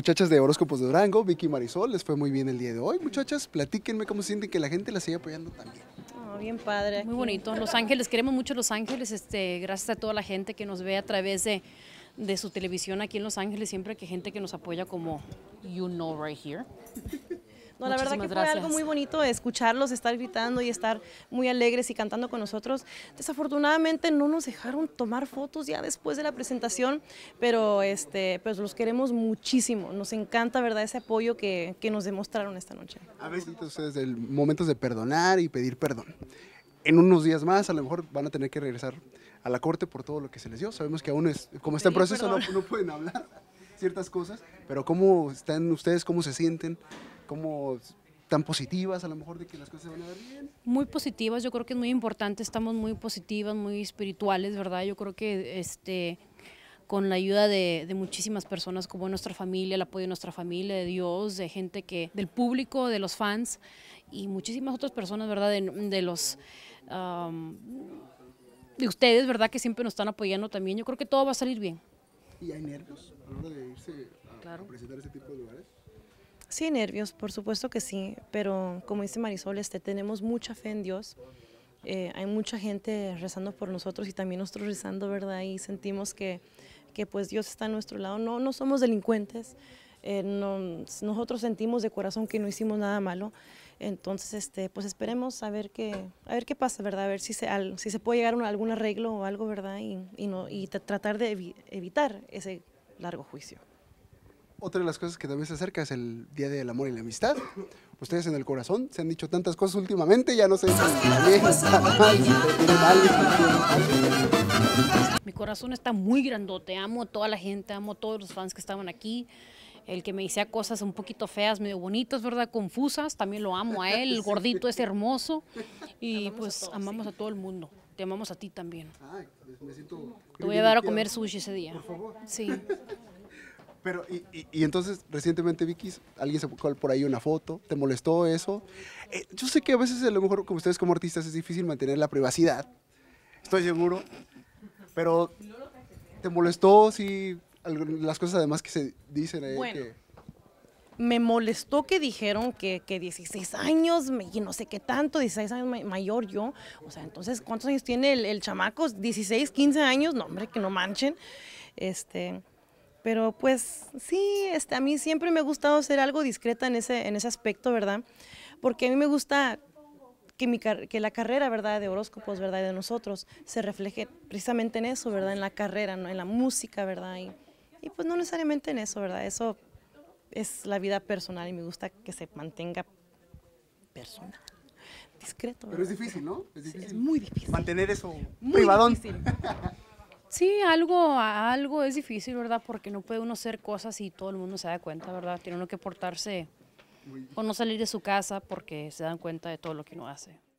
muchachas de Horóscopos de Durango, Vicky Marisol, les fue muy bien el día de hoy. Muchachas, platíquenme cómo sienten que la gente las sigue apoyando también. Ah, bien padre. Muy bonito. Los Ángeles, queremos mucho Los Ángeles, este, gracias a toda la gente que nos ve a través de, de su televisión aquí en Los Ángeles, siempre que gente que nos apoya como You Know Right Here. No, la verdad que fue algo muy bonito escucharlos, estar gritando y estar muy alegres y cantando con nosotros. Desafortunadamente no nos dejaron tomar fotos ya después de la presentación, pero este, pues los queremos muchísimo. Nos encanta, ¿verdad?, ese apoyo que, nos demostraron esta noche. A veces entonces el momentos de perdonar y pedir perdón. En unos días más a lo mejor van a tener que regresar a la corte por todo lo que se les dio. Sabemos que aún es, como está en proceso no, no pueden hablar ciertas cosas, pero ¿cómo están ustedes? ¿Cómo se sienten? ¿Cómo tan positivas a lo mejor de que las cosas se van a ver bien? Muy positivas, yo creo que es muy importante, estamos muy positivas, muy espirituales, ¿verdad? Yo creo que este con la ayuda de, muchísimas personas como nuestra familia, el apoyo de nuestra familia, de Dios, de gente que, del público, de los fans y muchísimas otras personas, ¿verdad? De, los... de ustedes, ¿verdad? Que siempre nos están apoyando también. Yo creo que todo va a salir bien. ¿Y hay nervios a la hora de irse a, presentar ese tipo de lugares? Sí, nervios, por supuesto que sí, pero como dice Marisol, este, tenemos mucha fe en Dios. Eh, hay mucha gente rezando por nosotros y también nosotros rezando, ¿verdad? Y sentimos que, pues Dios está a nuestro lado. No, no somos delincuentes, eh, nosotros sentimos de corazón que no hicimos nada malo. Entonces, este, pues esperemos a ver qué, a ver qué pasa, ¿verdad? A ver si se, si se puede llegar a algún arreglo o algo, ¿verdad? Y, no, y tratar de evitar ese largo juicio otra de las cosas que también se acerca es el Día del Amor y la Amistad. Ustedes en el corazón se han dicho tantas cosas últimamente, ya no sé si Mi corazón está muy grandote, amo a toda la gente, amo a todos los fans que estaban aquí. El que me decía cosas un poquito feas, medio bonitas, ¿verdad? Confusas, también lo amo a él, gordito es hermoso. Y pues amamos a todo el mundo te amamos a ti también. Te voy a dar a comer sushi ese día. Por favor. Sí. Pero, y, entonces, recientemente, Vicky, alguien se puso por ahí una foto, ¿te molestó eso? Eh, yo sé que a veces, a lo mejor, como ustedes como artistas, es difícil mantener la privacidad, estoy seguro, pero ¿te molestó si las cosas además que se dicen ahí? Me molestó que dijeron que, 16 años, y no sé qué tanto, 16 años mayor yo. O sea, entonces, ¿cuántos años tiene el, el chamaco? ¿16, 15 años? No, hombre, que no manchen. Este, pero pues sí, este, a mí siempre me ha gustado ser algo discreta en ese, en ese aspecto, ¿verdad? Porque a mí me gusta que, mi, que la carrera, ¿verdad? De horóscopos, ¿verdad? De nosotros se refleje precisamente en eso, ¿verdad? En la carrera, ¿no? en la música, ¿verdad? Y, pues no necesariamente en eso, ¿verdad? Eso es la vida personal y me gusta que se mantenga personal discreto. ¿verdad? Pero es difícil, ¿no? Es, muy difícil. Mantener eso muy Sí, algo, algo es difícil, ¿verdad? Porque no puede uno hacer cosas y todo el mundo se da cuenta, ¿verdad? Tiene uno que portarse o no salir de su casa porque se dan cuenta de todo lo que uno hace.